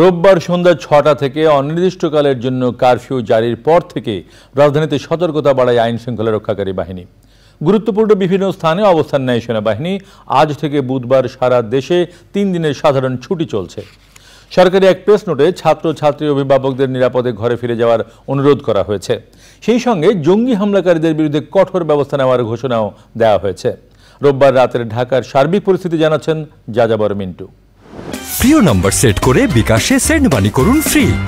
রোববার সন্ধ্যা ছটা থেকে অনির্দিষ্টকালের জন্য কারফিউ জারির পর থেকে রাজধানীতে সতর্কতা বাড়ায় আইন শৃঙ্খলা রক্ষাকারী বাহিনী গুরুত্বপূর্ণ বিভিন্ন স্থানে অবস্থান নেয় সেনাবাহিনী আজ থেকে বুধবার সারা দেশে তিন দিনের সাধারণ ছুটি চলছে সরকারি এক প্রেস নোটে ছাত্র ছাত্রী অভিভাবকদের নিরাপদে ঘরে ফিরে যাওয়ার অনুরোধ করা হয়েছে সেই সঙ্গে জঙ্গি হামলাকারীদের বিরুদ্ধে কঠোর ব্যবস্থা নেওয়ার ঘোষণাও দেওয়া হয়েছে রোববার রাতের ঢাকার সার্বিক পরিস্থিতি জানাচ্ছেন যাযাবর মিন্টু প্রিয় নম্বর সেট করে বিকাশে সেন্ড মানি করুন ফ্রি সারা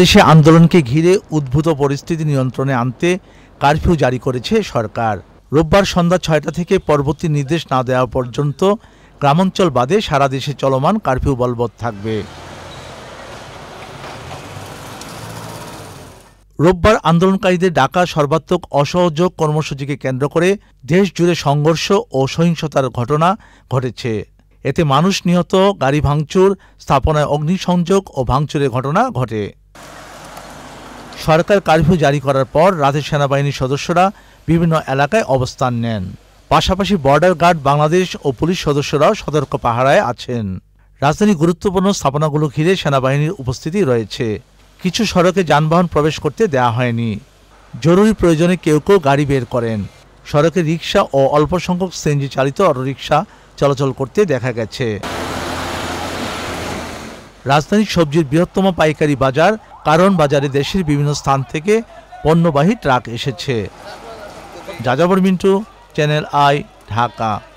দেশে আন্দোলনকে ঘিরে উদ্ভূত পরিস্থিতি নিয়ন্ত্রণে আনতে কারফিউ জারি করেছে সরকার রোববার সন্ধ্যা ছয়টা থেকে পরবর্তী নির্দেশ না দেওয়া পর্যন্ত গ্রামাঞ্চল বাদে সারা দেশে চলমান কারফিউ বলবৎ থাকবে রোববার আন্দোলনকারীদের ডাকা সর্বাত্মক অসহযোগ কর্মসূচিকে কেন্দ্র করে দেশ জুড়ে সংঘর্ষ ও সহিংসতার ঘটনা ঘটেছে এতে মানুষ নিহত গাড়ি ভাঙচুর স্থাপনায় অগ্নিসংযোগ ও ভাঙচুরের ঘটনা ঘটে সরকার কারফিউ জারি করার পর রাতে সেনাবাহিনীর সদস্যরা বিভিন্ন এলাকায় অবস্থান নেন পাশাপাশি বর্ডার গার্ড বাংলাদেশ ও পুলিশ সদস্যরাও সতর্ক পাহারায় আছেন রাজধানীর গুরুত্বপূর্ণ স্থাপনাগুলো ঘিরে সেনাবাহিনীর উপস্থিতি রয়েছে কিছু সড়কে যানবাহন প্রবেশ করতে দেওয়া হয়নি জরুরি প্রয়োজনে কেউ কেউ গাড়ি বের করেন সড়কে রিক্সা ও অল্প সংখ্যক সিএনজি চালিত অটোরিক্সা চলাচল করতে দেখা গেছে রাজধানীর সবজির বৃহত্তম পাইকারি বাজার কারণ বাজারে দেশের বিভিন্ন স্থান থেকে পণ্যবাহী ট্রাক এসেছে যাযাবর মিন্টু চ্যানেল আই ঢাকা